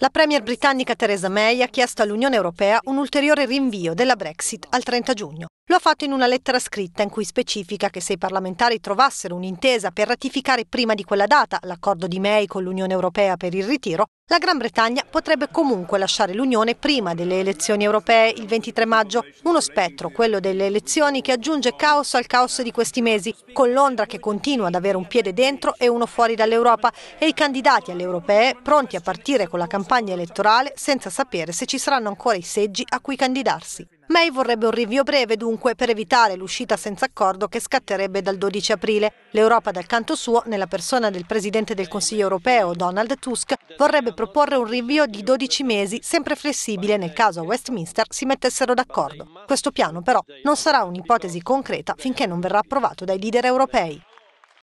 La premier britannica Theresa May ha chiesto all'Unione Europea un ulteriore rinvio della Brexit al 30 giugno. Lo ha fatto in una lettera scritta in cui specifica che se i parlamentari trovassero un'intesa per ratificare prima di quella data l'accordo di May con l'Unione Europea per il ritiro, la Gran Bretagna potrebbe comunque lasciare l'Unione prima delle elezioni europee il 23 maggio, uno spettro, quello delle elezioni, che aggiunge caos al caos di questi mesi, con Londra che continua ad avere un piede dentro e uno fuori dall'Europa e i candidati alle europee pronti a partire con la campagna elettorale senza sapere se ci saranno ancora i seggi a cui candidarsi. May vorrebbe un rinvio breve dunque per evitare l'uscita senza accordo che scatterebbe dal 12 aprile. L'Europa dal canto suo, nella persona del Presidente del Consiglio europeo Donald Tusk, vorrebbe proporre un rinvio di 12 mesi, sempre flessibile nel caso a Westminster si mettessero d'accordo. Questo piano però non sarà un'ipotesi concreta finché non verrà approvato dai leader europei.